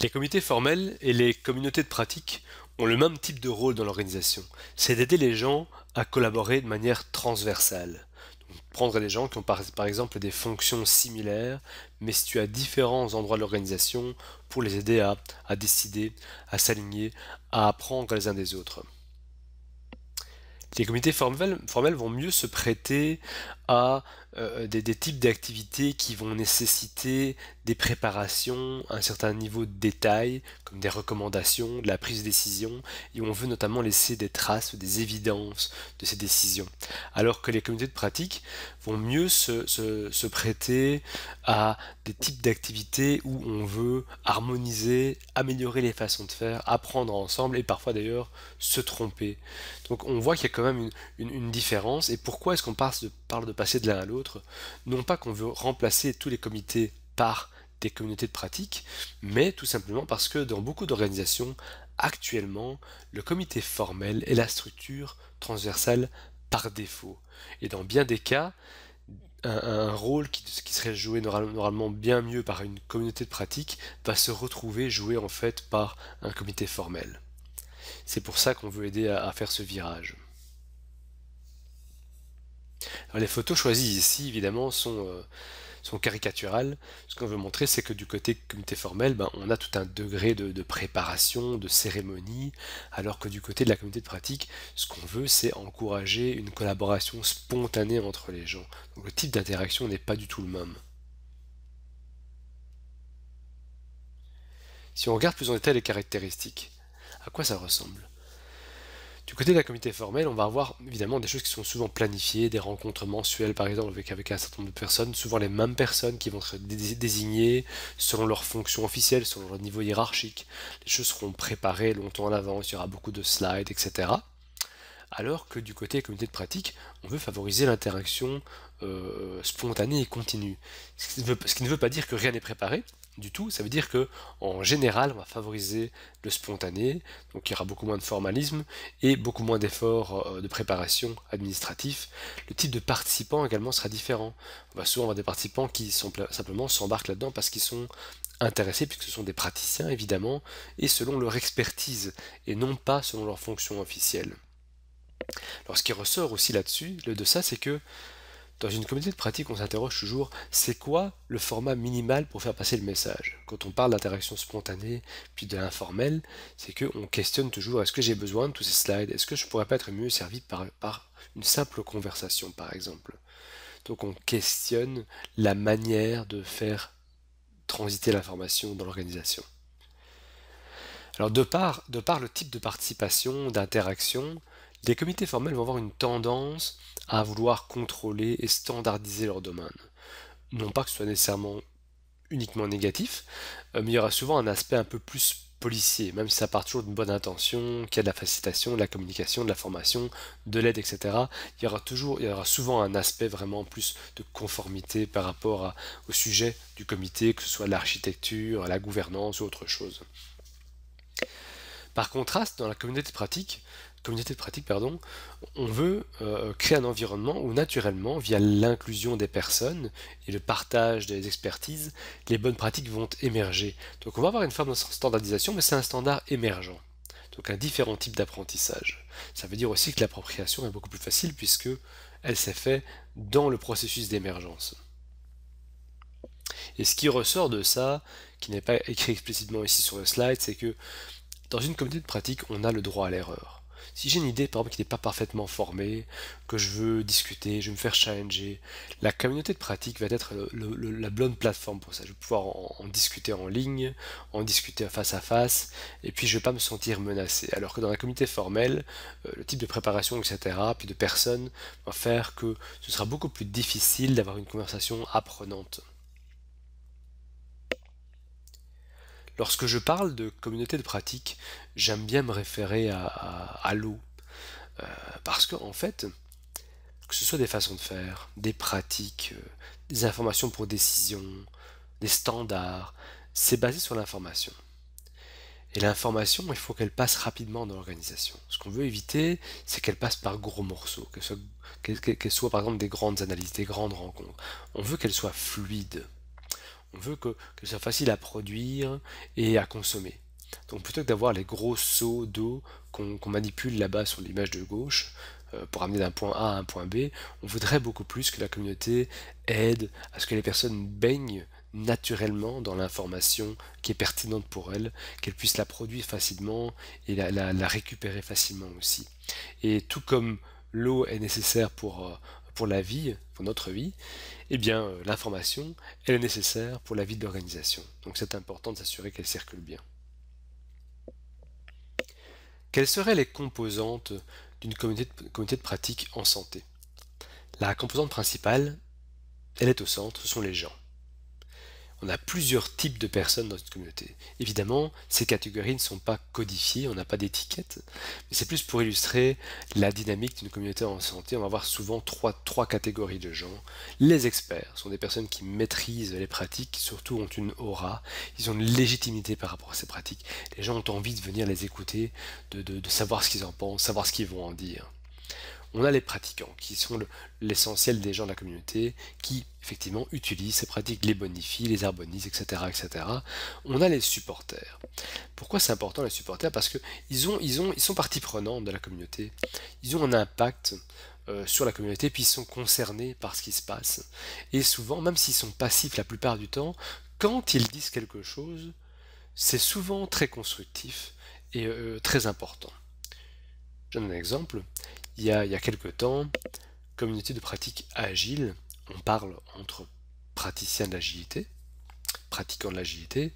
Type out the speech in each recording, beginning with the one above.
Les comités formels et les communautés de pratique ont le même type de rôle dans l'organisation, c'est d'aider les gens à collaborer de manière transversale. prendre les gens qui ont par, exemple des fonctions similaires, mais situées à différents endroits de l'organisation, pour les aider à, décider, à s'aligner, à apprendre les uns des autres. Les comités formels vont mieux se prêter à euh, euh, des, types d'activités qui vont nécessiter des préparations, un certain niveau de détail, comme des recommandations, de la prise de décision, et on veut notamment laisser des traces, des évidences de ces décisions. Alors que les communautés de pratique vont mieux se, prêter à des types d'activités où on veut harmoniser, améliorer les façons de faire, apprendre ensemble et parfois d'ailleurs se tromper. Donc on voit qu'il y a quand même une, une différence. Et pourquoi est-ce qu'on passe de parle de passer de l'un à l'autre, non pas qu'on veut remplacer tous les comités par des communautés de pratique, mais tout simplement parce que dans beaucoup d'organisations, actuellement, le comité formel est la structure transversale par défaut. Et dans bien des cas, un, rôle qui, serait joué normalement bien mieux par une communauté de pratique va se retrouver joué en fait par un comité formel. C'est pour ça qu'on veut aider à faire ce virage les photos choisies ici, évidemment, sont, euh, sont caricaturales. Ce qu'on veut montrer, c'est que du côté comité formel, ben, on a tout un degré de, de, préparation, de cérémonie, alors que du côté de la communauté de pratique, ce qu'on veut, c'est encourager une collaboration spontanée entre les gens. Donc le type d'interaction n'est pas du tout le même. Si on regarde plus en détail les caractéristiques, à quoi ça ressemble du côté de la comité formelle, on va avoir évidemment des choses qui sont souvent planifiées, des rencontres mensuelles par exemple avec, un certain nombre de personnes, souvent les mêmes personnes qui vont être désignées selon leur fonction officielle, selon leur niveau hiérarchique. Les choses seront préparées longtemps en avance, il y aura beaucoup de slides, etc. Alors que du côté comité de pratique, on veut favoriser l'interaction euh, spontanée et continue. ce qui ne veut pas dire que rien n'est préparé, du tout. Ça veut dire que en général, on va favoriser le spontané, donc il y aura beaucoup moins de formalisme et beaucoup moins d'efforts euh, de préparation administratif. Le type de participants également sera différent. On va souvent avoir des participants qui simplement s'embarquent là-dedans parce qu'ils sont intéressés, puisque ce sont des praticiens évidemment, et selon leur expertise et non pas selon leur fonction officielle. Alors ce qui ressort aussi là-dessus, de ça, c'est que dans une communauté de pratique, on s'interroge toujours c'est quoi le format minimal pour faire passer le message Quand on parle d'interaction spontanée, puis de l'informel, c'est qu'on questionne toujours est-ce que j'ai besoin de tous ces slides Est-ce que je ne pourrais pas être mieux servi par, une simple conversation, par exemple Donc on questionne la manière de faire transiter l'information dans l'organisation. Alors de de par le type de participation, d'interaction, les comités formels vont avoir une tendance à vouloir contrôler et standardiser leur domaine. Non pas que ce soit nécessairement uniquement négatif, euh, mais il y aura souvent un aspect un peu plus policier, même si ça part toujours d'une bonne intention, qu'il y a de la facilitation, de la communication, de la formation, de l'aide, etc. Il y aura toujours, il y aura souvent un aspect vraiment plus de conformité par rapport au sujet du comité, que ce soit l'architecture, la gouvernance ou autre chose. Par contraste, dans la communauté de pratique, communauté de pratique, pardon, on veut euh, créer un environnement où naturellement, via l'inclusion des personnes et le partage des expertises, les bonnes pratiques vont émerger. Donc on va avoir une forme de standardisation, mais c'est un standard émergent. Donc un différent type d'apprentissage. Ça veut dire aussi que l'appropriation est beaucoup plus facile puisque elle s'est faite dans le processus d'émergence. Et ce qui ressort de ça, qui n'est pas écrit explicitement ici sur le slide, c'est que dans une communauté de pratique, on a le droit à l'erreur. Si j'ai une idée, par exemple, qui n'est pas parfaitement formée, que je veux discuter, je veux me faire challenger, la communauté de pratique va être la bonne plateforme pour ça. Je vais pouvoir en, discuter en ligne, en discuter face à face, et puis je ne vais pas me sentir menacé. Alors que dans la communauté formelle, euh, le type de préparation, etc., puis de personnes, va faire que ce sera beaucoup plus difficile d'avoir une conversation apprenante. Lorsque je parle de communauté de pratique, j'aime bien me référer à, l'eau. Euh, parce que en fait, que ce soit des façons de faire, des pratiques, euh, des informations pour décision, des standards, c'est basé sur l'information. Et l'information, il faut qu'elle passe rapidement dans l'organisation. Ce qu'on veut éviter, c'est qu'elle passe par gros morceaux, qu'elle soit, par exemple des grandes analyses, des grandes rencontres. On veut qu'elle soit fluide on veut que, ce soit facile à produire et à consommer. Donc plutôt que d'avoir les gros seaux d'eau qu'on manipule là-bas sur l'image de gauche euh, pour amener d'un point A à un point B, on voudrait beaucoup plus que la communauté aide à ce que les personnes baignent naturellement dans l'information qui est pertinente pour elles, qu'elles puissent la produire facilement et la, la récupérer facilement aussi. Et tout comme l'eau est nécessaire pour euh, pour la vie, pour notre vie, eh bien, euh, l'information, elle est nécessaire pour la vie de l'organisation. Donc, c'est important de s'assurer qu'elle circule bien. Quelles seraient les composantes d'une communauté de, pratique en santé La composante principale, elle est au centre, ce sont les gens on a plusieurs types de personnes dans cette communauté. Évidemment, ces catégories ne sont pas codifiées, on n'a pas d'étiquette, mais c'est plus pour illustrer la dynamique d'une communauté en santé. On va voir souvent trois, trois catégories de gens. Les experts sont des personnes qui maîtrisent les pratiques, qui surtout ont une aura, ils ont une légitimité par rapport à ces pratiques. Les gens ont envie de venir les écouter, de savoir ce qu'ils en pensent, savoir ce qu'ils vont en dire on a les pratiquants, qui sont l'essentiel des gens de la communauté, qui effectivement utilisent ces pratiques, les bonifient, les harmonisent, etc., etc. On a les supporters. Pourquoi c'est important les supporters Parce qu'ils ils sont partie prenante de la communauté, ils ont un impact euh, sur la communauté, puis ils sont concernés par ce qui se passe. Et souvent, même s'ils sont passifs la plupart du temps, quand ils disent quelque chose, c'est souvent très constructif et euh, très important. Je donne un exemple il y a, quelques temps, communauté de pratique agile, on parle entre praticiens de l'agilité, pratiquants de l'agilité,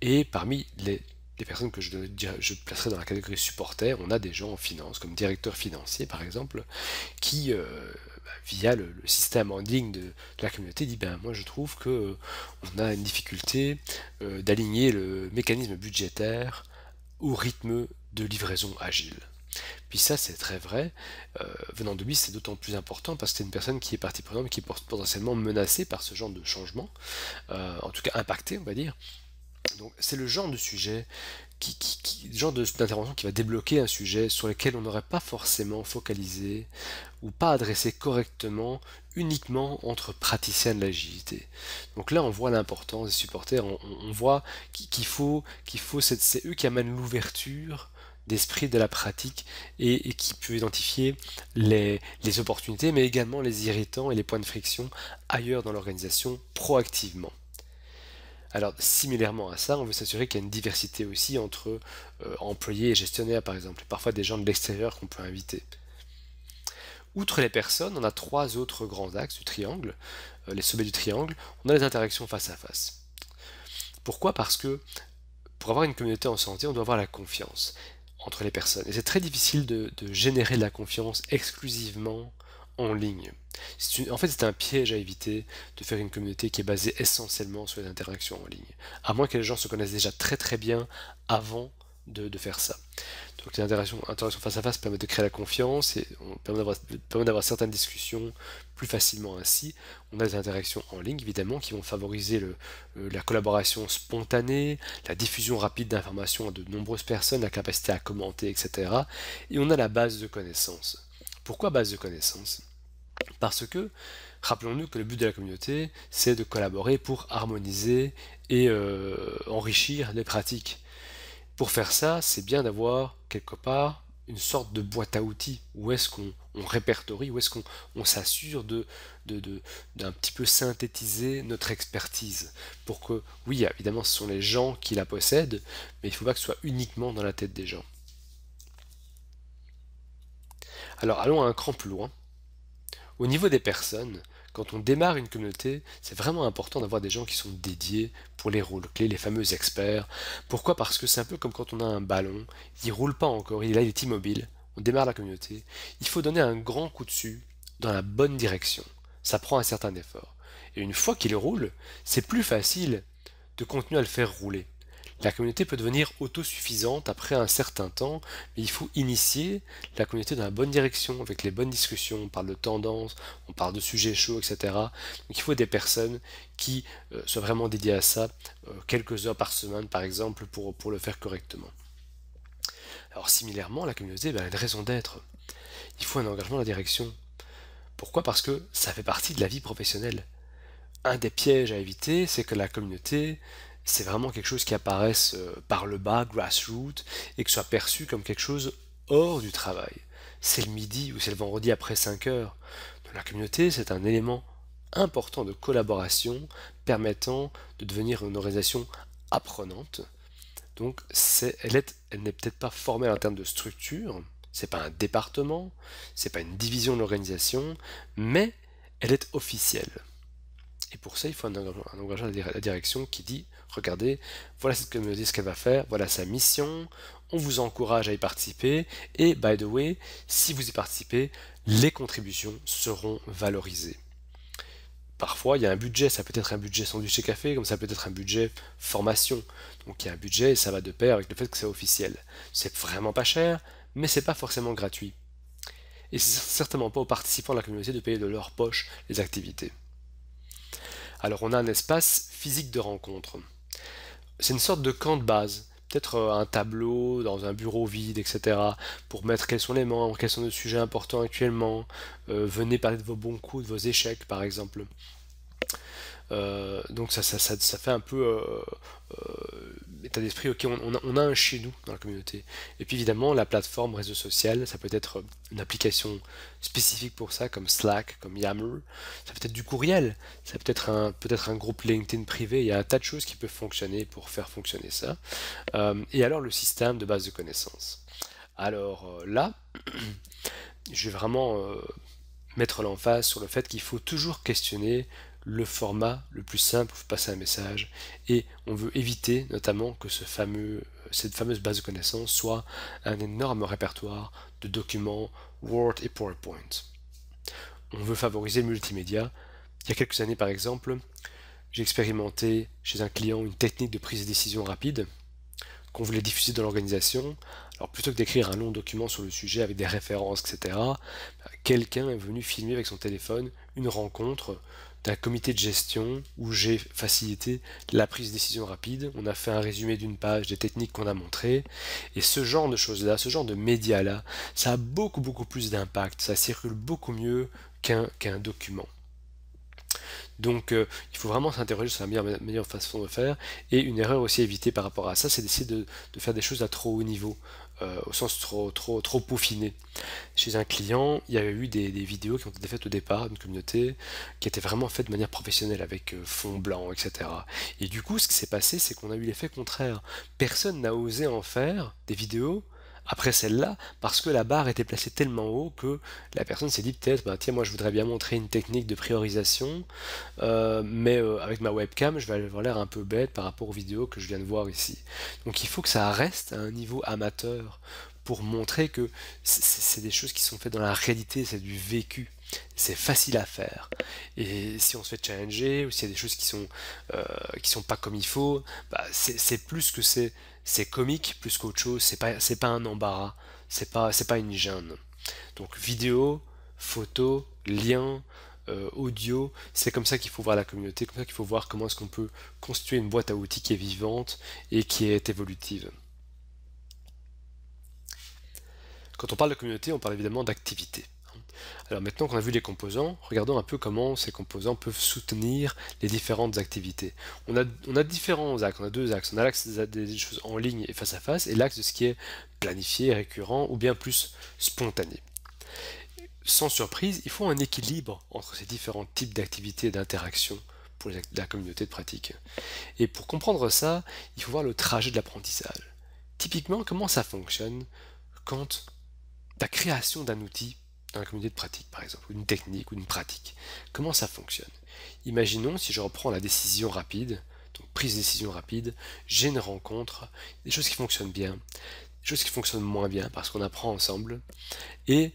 et parmi les, personnes que je, je placerai dans la catégorie supporter, on a des gens en finance, comme directeur financier par exemple, qui, euh, bah, via le, système en ligne de, la communauté, dit ben moi je trouve que euh, on a une difficulté euh, d'aligner le mécanisme budgétaire au rythme de livraison agile. Puis ça, c'est très vrai. Euh, venant de lui, c'est d'autant plus important parce que c'est une personne qui est partie prenante, qui est potentiellement menacée par ce genre de changement, euh, en tout cas impactée, on va dire. Donc c'est le genre de sujet, le genre d'intervention qui va débloquer un sujet sur lequel on n'aurait pas forcément focalisé ou pas adressé correctement uniquement entre praticiens de l'agilité. Donc là, on voit l'importance des supporters, on, voit qu'il faut, qu'il faut cette, c'est eux qui amènent l'ouverture d'esprit de la pratique et, qui peut identifier les, opportunités, mais également les irritants et les points de friction ailleurs dans l'organisation proactivement. Alors similairement à ça, on veut s'assurer qu'il y a une diversité aussi entre euh, employés et gestionnaires par exemple, et parfois des gens de l'extérieur qu'on peut inviter. Outre les personnes, on a trois autres grands axes du triangle, euh, les sommets du triangle, on a les interactions face à face. Pourquoi Parce que pour avoir une communauté en santé, on doit avoir la confiance les personnes. Et c'est très difficile de, générer de la confiance exclusivement en ligne. en fait, c'est un piège à éviter de faire une communauté qui est basée essentiellement sur les interactions en ligne. À moins que les gens se connaissent déjà très très bien avant de, faire ça. Donc les interactions, face à face permettent de créer la confiance et on permet d'avoir certaines discussions plus facilement ainsi. On a des interactions en ligne évidemment qui vont favoriser euh, la collaboration spontanée, la diffusion rapide d'informations à de nombreuses personnes, la capacité à commenter, etc. Et on a la base de connaissances. Pourquoi base de connaissances Parce que, rappelons-nous que le but de la communauté, c'est de collaborer pour harmoniser et euh, enrichir les pratiques. Pour faire ça, c'est bien d'avoir quelque part une sorte de boîte à outils où est-ce qu'on répertorie, où est-ce qu'on s'assure d'un petit peu synthétiser notre expertise pour que, oui, évidemment, ce sont les gens qui la possèdent, mais il ne faut pas que ce soit uniquement dans la tête des gens. Alors allons à un cran plus loin. Au niveau des personnes, quand on démarre une communauté, c'est vraiment important d'avoir des gens qui sont dédiés pour les rôles clés, les fameux experts. Pourquoi Parce que c'est un peu comme quand on a un ballon, il roule pas encore, là, il est immobile, on démarre la communauté. Il faut donner un grand coup dessus dans la bonne direction. Ça prend un certain effort. Et une fois qu'il roule, c'est plus facile de continuer à le faire rouler. La communauté peut devenir autosuffisante après un certain temps, mais il faut initier la communauté dans la bonne direction, avec les bonnes discussions, on parle de tendances, on parle de sujets chauds, etc. Donc il faut des personnes qui euh, soient vraiment dédiées à ça, euh, quelques heures par semaine par exemple, pour, pour le faire correctement. Alors similairement, la communauté ben, a une raison d'être. Il faut un engagement de la direction. Pourquoi Parce que ça fait partie de la vie professionnelle. Un des pièges à éviter, c'est que la communauté c'est vraiment quelque chose qui apparaisse euh, par le bas, grassroots, et que soit perçu comme quelque chose hors du travail. C'est le midi ou c'est le vendredi après 5 heures. Dans la communauté, c'est un élément important de collaboration permettant de devenir une organisation apprenante. Donc elle, n'est peut-être pas formelle en termes de structure, c'est pas un département, c'est pas une division de l'organisation, mais elle est officielle. Et pour ça, il faut un, engagement de la direction qui dit, regardez, voilà cette communauté, ce qu'elle va faire, voilà sa mission, on vous encourage à y participer, et by the way, si vous y participez, les contributions seront valorisées. Parfois, il y a un budget, ça peut être un budget sandwich et café, comme ça peut être un budget formation. Donc il y a un budget et ça va de pair avec le fait que c'est officiel. C'est vraiment pas cher, mais c'est pas forcément gratuit. Et c'est certainement pas aux participants de la communauté de payer de leur poche les activités. Alors on a un espace physique de rencontre. C'est une sorte de camp de base, peut-être euh, un tableau dans un bureau vide, etc., pour mettre quels sont les membres, quels sont les sujets importants actuellement, euh, venez parler de vos bons coups, de vos échecs par exemple. Euh, donc ça ça, ça, fait un peu euh, euh, état d'esprit, ok, on, on, a, un chez nous dans la communauté. Et puis évidemment, la plateforme réseau social, ça peut être une application spécifique pour ça, comme Slack, comme Yammer, ça peut être du courriel, ça peut être un, peut être un groupe LinkedIn privé, il y a un tas de choses qui peuvent fonctionner pour faire fonctionner ça. et alors le système de base de connaissances. Alors là, je vais vraiment mettre l'emphase sur le fait qu'il faut toujours questionner le format le plus simple pour passer un message et on veut éviter notamment que ce fameux, cette fameuse base de connaissances soit un énorme répertoire de documents Word et PowerPoint. On veut favoriser le multimédia. Il y a quelques années par exemple, j'ai expérimenté chez un client une technique de prise de décision rapide qu'on voulait diffuser dans l'organisation. Alors plutôt que d'écrire un long document sur le sujet avec des références, etc., quelqu'un est venu filmer avec son téléphone une rencontre d'un comité de gestion où j'ai facilité la prise de décision rapide. On a fait un résumé d'une page des techniques qu'on a montrées. Et ce genre de choses-là, ce genre de médias-là, ça a beaucoup beaucoup plus d'impact, ça circule beaucoup mieux qu'un document. Donc euh, il faut vraiment s'interroger sur la meilleure, façon de faire. Et une erreur aussi à éviter par rapport à ça, c'est d'essayer de, faire des choses à trop haut niveau, euh, au sens trop, trop, trop peaufiné. Chez un client, il y avait eu des, vidéos qui ont été faites au départ une communauté, qui étaient vraiment faites de manière professionnelle, avec euh, fond blanc, etc. Et du coup, ce qui s'est passé, c'est qu'on a eu l'effet contraire. Personne n'a osé en faire des vidéos après celle-là, parce que la barre était placée tellement haut que la personne s'est dit peut-être, bah, tiens, moi je voudrais bien montrer une technique de priorisation, euh, mais euh, avec ma webcam, je vais avoir l'air un peu bête par rapport aux vidéos que je viens de voir ici. Donc il faut que ça reste à un niveau amateur pour montrer que c'est des choses qui sont faites dans la réalité, c'est du vécu. C'est facile à faire. Et si on se fait challenger, ou s'il y a des choses qui sont, euh, qui sont pas comme il faut, bah, c'est plus que c'est c'est comique plus qu'autre chose, c'est pas, c'est pas un embarras, c'est pas, c'est pas une gêne. Donc vidéo, photo, lien, euh, audio, c'est comme ça qu'il faut voir la communauté, comme ça qu'il faut voir comment est-ce qu'on peut constituer une boîte à outils qui est vivante et qui est évolutive. Quand on parle de communauté, on parle évidemment d'activité. Alors maintenant qu'on a vu les composants, regardons un peu comment ces composants peuvent soutenir les différentes activités. On a, différents axes, on a deux axes. On a l'axe des, choses en ligne et face à face, et l'axe de ce qui est planifié, récurrent, ou bien plus spontané. Sans surprise, il faut un équilibre entre ces différents types d'activités et d'interactions pour la communauté de pratique. Et pour comprendre ça, il faut voir le trajet de l'apprentissage. Typiquement, comment ça fonctionne quand la création d'un outil dans la communauté de pratique par exemple, ou une technique ou une pratique. Comment ça fonctionne Imaginons si je reprends la décision rapide, donc prise de décision rapide, j'ai une rencontre, des choses qui fonctionnent bien, des choses qui fonctionnent moins bien parce qu'on apprend ensemble, et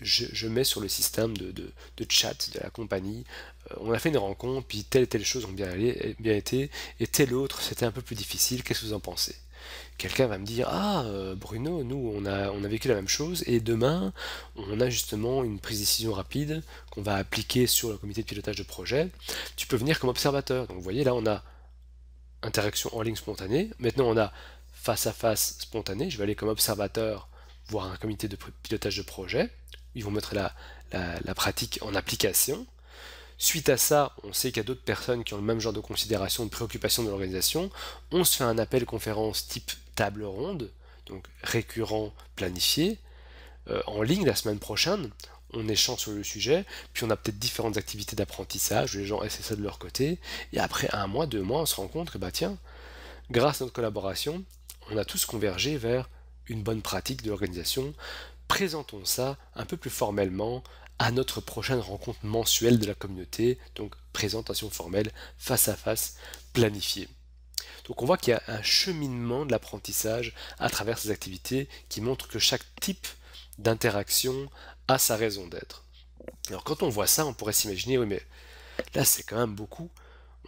je, mets sur le système de, chat de la compagnie, euh, on a fait une rencontre, puis telle et telle chose ont bien, bien été, et telle autre, c'était un peu plus difficile, qu'est-ce que vous en pensez quelqu'un va me dire Ah, euh, Bruno, nous, on a, vécu la même chose, et demain, on a justement une prise de décision rapide qu'on va appliquer sur le comité de pilotage de projet. Tu peux venir comme observateur. Donc, vous voyez, là, on a interaction en ligne spontanée. Maintenant, on a face à face spontanée. Je vais aller comme observateur voir un comité de pilotage de projet. Ils vont mettre la pratique en application. Suite à ça, on sait qu'il y a d'autres personnes qui ont le même genre de considération, de préoccupations de l'organisation. On se fait un appel conférence type table ronde, donc récurrent, planifié, euh, en ligne la semaine prochaine. On échange sur le sujet, puis on a peut-être différentes activités d'apprentissage, les gens essaient ça de leur côté, et après un mois, deux mois, on se rencontre. Et que, bah tiens, grâce à notre collaboration, on a tous convergé vers une bonne pratique de l'organisation, présentons ça un peu plus formellement à notre prochaine rencontre mensuelle de la communauté, donc présentation formelle, face à face, planifiée. Donc on voit qu'il y a un cheminement de l'apprentissage à travers ces activités qui montre que chaque type d'interaction a sa raison d'être. Alors quand on voit ça, on pourrait s'imaginer, oui mais là c'est quand même beaucoup.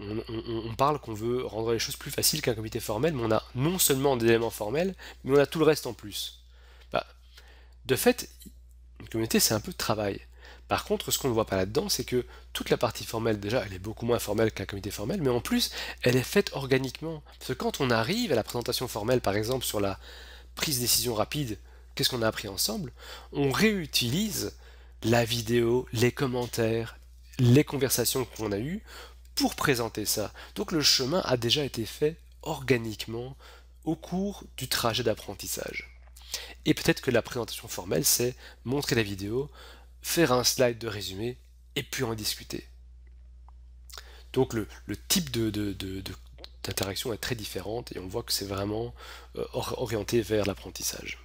On, parle qu'on veut rendre les choses plus faciles qu'un comité formel, mais on a non seulement des éléments formels, mais on a tout le reste en plus. Bah, de fait, une communauté c'est un peu de travail. Par contre, ce qu'on ne voit pas là-dedans, c'est que toute la partie formelle, déjà, elle est beaucoup moins formelle qu'un comité formel, mais en plus, elle est faite organiquement. Parce que quand on arrive à la présentation formelle, par exemple, sur la prise de décision rapide, qu'est-ce qu'on a appris ensemble On réutilise la vidéo, les commentaires, les conversations qu'on a eues pour présenter ça. Donc le chemin a déjà été fait organiquement au cours du trajet d'apprentissage. Et peut-être que la présentation formelle, c'est montrer la vidéo, faire un slide de résumé et puis en discuter. Donc le, type d'interaction est très différent et on voit que c'est vraiment euh, orienté vers l'apprentissage.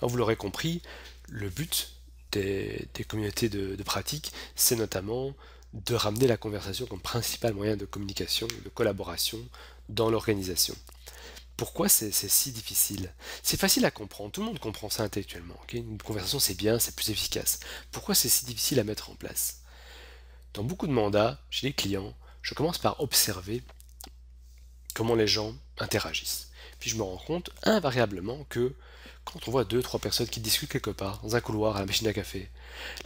Vous l'aurez compris, le but des, communautés de, de pratique, c'est notamment de ramener la conversation comme principal moyen de communication, de collaboration dans l'organisation pourquoi c'est si difficile C'est facile à comprendre, tout le monde comprend ça intellectuellement. Une conversation c'est bien, c'est plus efficace. Pourquoi c'est si difficile à mettre en place Dans beaucoup de mandats, chez les clients, je commence par observer comment les gens interagissent. Puis je me rends compte invariablement que quand on voit deux, trois personnes qui discutent quelque part, dans un couloir, à la machine à café,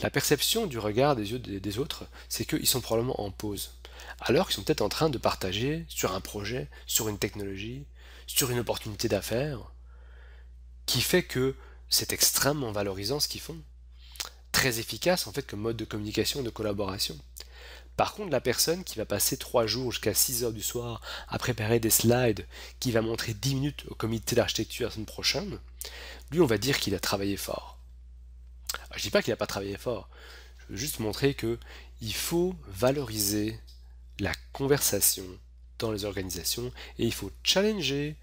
la perception du regard des yeux des autres, c'est qu'ils sont probablement en pause. Alors qu'ils sont peut-être en train de partager sur un projet, sur une technologie, sur une opportunité d'affaires, qui fait que c'est extrêmement valorisant ce qu'ils font. Très efficace en fait comme mode de communication, et de collaboration. Par contre, la personne qui va passer 3 jours jusqu'à 6 heures du soir à préparer des slides, qui va montrer 10 minutes au comité d'architecture la semaine prochaine, lui, on va dire qu'il a travaillé fort. Je je dis pas qu'il n'a pas travaillé fort. Je veux juste montrer qu'il il faut valoriser la conversation, dans les organisations et il faut challenger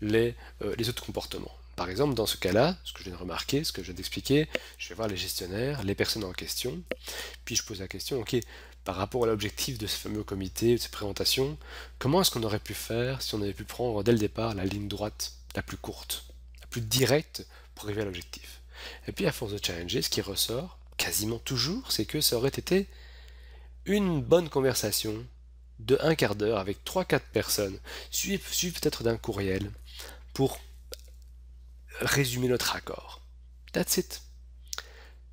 les, euh, les autres comportements. Par exemple, dans ce cas-là, ce que je viens de remarquer, ce que je viens d'expliquer, je vais voir les gestionnaires, les personnes en question, puis je pose la question, ok, par rapport à l'objectif de ce fameux comité, de cette présentation, comment est-ce qu'on aurait pu faire si on avait pu prendre dès le départ la ligne droite la plus courte, la plus directe pour arriver à l'objectif Et puis à force de challenger, ce qui ressort quasiment toujours, c'est que ça aurait été une bonne conversation de un quart d'heure avec trois, quatre personnes, suivi, peut-être d'un courriel, pour résumer notre accord. That's it.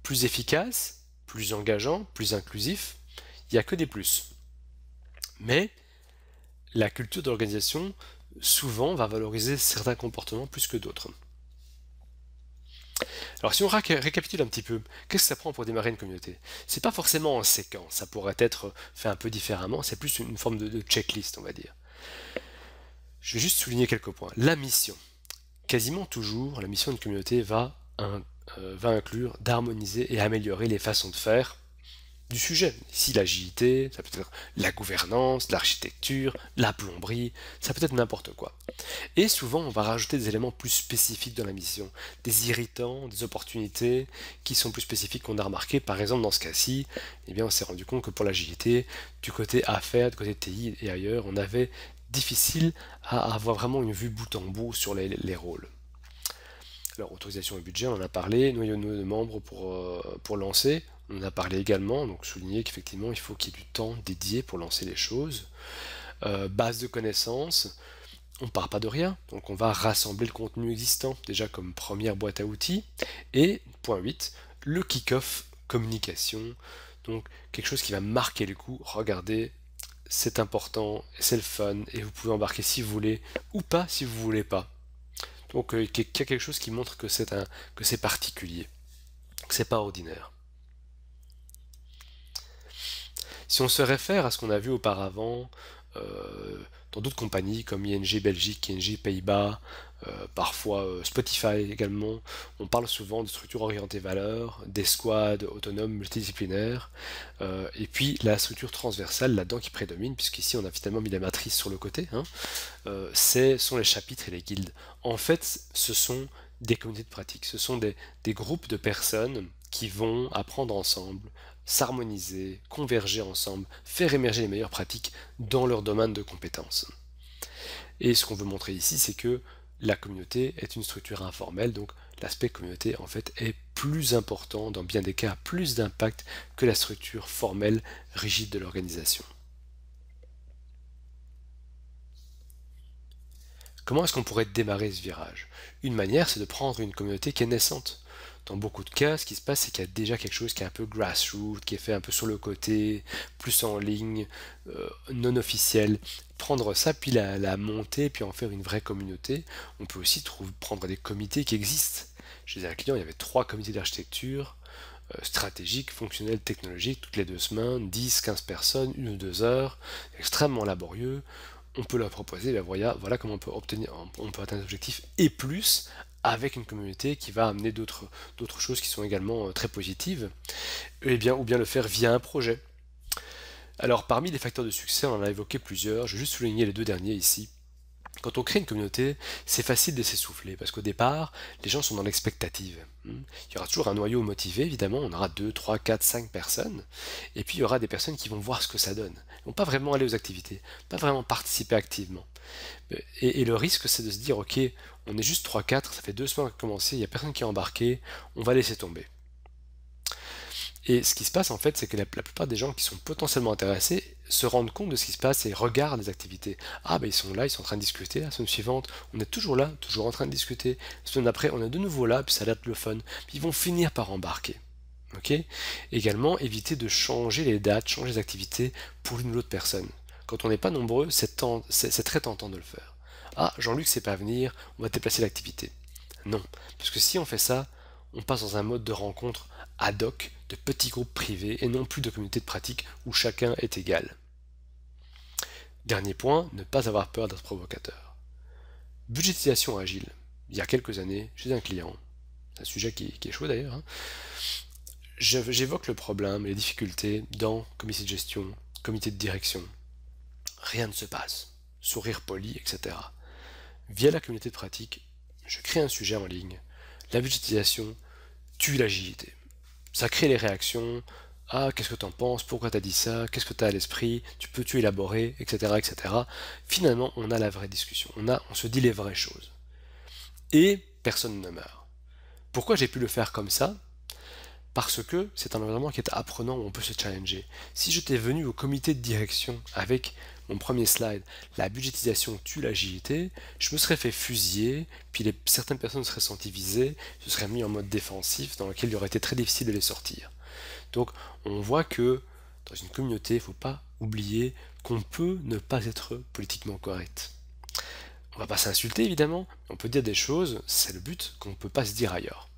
Plus efficace, plus engageant, plus inclusif, il n'y a que des plus. Mais la culture d'organisation souvent va valoriser certains comportements plus que d'autres. Alors si on récapitule un petit peu, qu'est-ce que ça prend pour démarrer une communauté C'est pas forcément en séquence, ça pourrait être fait un peu différemment, c'est plus une forme de, checklist, on va dire. Je vais juste souligner quelques points. La mission. Quasiment toujours, la mission d'une communauté va euh, va inclure d'harmoniser et améliorer les façons de faire du sujet. Ici, l'agilité, ça peut être la gouvernance, l'architecture, la plomberie, ça peut être n'importe quoi. Et souvent, on va rajouter des éléments plus spécifiques dans la mission, des irritants, des opportunités qui sont plus spécifiques qu'on a remarqué. Par exemple, dans ce cas-ci, eh bien, on s'est rendu compte que pour l'agilité, du côté affaires, du côté TI et ailleurs, on avait difficile à avoir vraiment une vue bout en bout sur les, rôles. Alors, autorisation et budget, on en a parlé, noyau de membres pour, euh, pour lancer. On a parlé également, donc souligné qu'effectivement il faut qu'il y ait du temps dédié pour lancer les choses. Euh, base de connaissances, on part pas de rien, donc on va rassembler le contenu existant déjà comme première boîte à outils. Et point 8, le kick-off communication, donc quelque chose qui va marquer le coup. Regardez, c'est important, c'est le fun, et vous pouvez embarquer si vous voulez ou pas si vous voulez pas. Donc euh, il y a quelque chose qui montre que c'est un que c'est particulier, c'est pas ordinaire. Si on se réfère à ce qu'on a vu auparavant euh, dans d'autres compagnies comme ING Belgique, ING Pays-Bas, euh, parfois euh, Spotify également, on parle souvent de structures orientées valeurs, des squads autonomes multidisciplinaires, et puis la structure transversale là-dedans qui prédomine, puisqu'ici on a finalement mis la matrice sur le côté, hein, ce sont les chapitres et les guildes. En fait, ce sont des communautés de pratique, ce sont des groupes de personnes qui vont apprendre ensemble s'harmoniser, converger ensemble, faire émerger les meilleures pratiques dans leur domaine de compétences. Et ce qu'on veut montrer ici, c'est que la communauté est une structure informelle, donc l'aspect communauté en fait est plus important, dans bien des cas plus d'impact que la structure formelle rigide de l'organisation. Comment est-ce qu'on pourrait démarrer ce virage Une manière, c'est de prendre une communauté qui est naissante, dans beaucoup de cas, ce qui se passe, c'est qu'il y a déjà quelque chose qui est un peu grassroots, qui est fait un peu sur le côté, plus en ligne, euh, non officiel. Prendre ça, puis la, monter, puis en faire une vraie communauté. On peut aussi prendre des comités qui existent. Chez un client, il y avait trois comités d'architecture, euh, stratégique, fonctionnel, technologique, toutes les deux semaines, 10, 15 personnes, une ou deux heures, extrêmement laborieux on peut leur proposer, ben voilà, voilà comment on peut obtenir, on peut atteindre l'objectif et plus avec une communauté qui va amener d'autres choses qui sont également euh, très positives, eh bien, ou bien le faire via un projet. Alors parmi les facteurs de succès, on en a évoqué plusieurs, je vais juste souligner les deux derniers ici. Quand on crée une communauté, c'est facile de s'essouffler, parce qu'au départ, les gens sont dans l'expectative. Hmm. Il y aura toujours un noyau motivé, évidemment, on aura 2, 3, 4, 5 personnes, et puis il y aura des personnes qui vont voir ce que ça donne. Ils vont pas vraiment aller aux activités, pas vraiment participer activement. Et, le risque, c'est de se dire, ok, on est juste 3, 4, ça fait deux semaines qu'on a commencé, il n'y a personne qui est embarqué, on va laisser tomber. Et ce qui se passe en fait, c'est que la, plupart des gens qui sont potentiellement intéressés se rendent compte de ce qui se passe et regardent les activités. Ah ben ils sont là, ils sont en train de discuter, la semaine suivante, on est toujours là, toujours en train de discuter, la semaine après, on est de nouveau là, puis ça a le fun, puis ils vont finir par embarquer. ok Également, éviter de changer les dates, changer les activités pour l'une ou l'autre personne. Quand on n'est pas nombreux, c'est très tentant de le faire. Ah, Jean-Luc sait pas venir, on va déplacer l'activité. Non, parce que si on fait ça, on passe dans un mode de rencontre ad hoc de petits groupes privés et non plus de communautés de pratique où chacun est égal. Dernier point, ne pas avoir peur d'être provocateur. Budgétisation agile. Il y a quelques années, chez un client, un sujet qui, est chaud d'ailleurs, hein. j'évoque le problème les difficultés dans comité de gestion, comité de direction. Rien ne se passe. Sourire poli, etc. Via la communauté de pratique, je crée un sujet en ligne, la budgétisation tue l'agilité. Ça crée les réactions. Ah, qu'est-ce que t'en penses Pourquoi t'as dit ça Qu'est-ce que t'as à l'esprit Tu peux-tu élaborer Etc. etc. Finalement, on a la vraie discussion. On, a, on se dit les vraies choses. Et personne ne meurt. Pourquoi j'ai pu le faire comme ça parce que c'est un environnement qui est apprenant où on peut se challenger. Si j'étais venu au comité de direction avec mon premier slide, la budgétisation tue l'agilité, je me serais fait fusiller, puis certaines personnes seraient senties visées, se seraient mis en mode défensif dans lequel il aurait été très difficile de les sortir. Donc on voit que dans une communauté, il ne faut pas oublier qu'on peut ne pas être politiquement correct. On va pas s'insulter évidemment, on peut dire des choses, c'est le but, qu'on ne peut pas se dire ailleurs.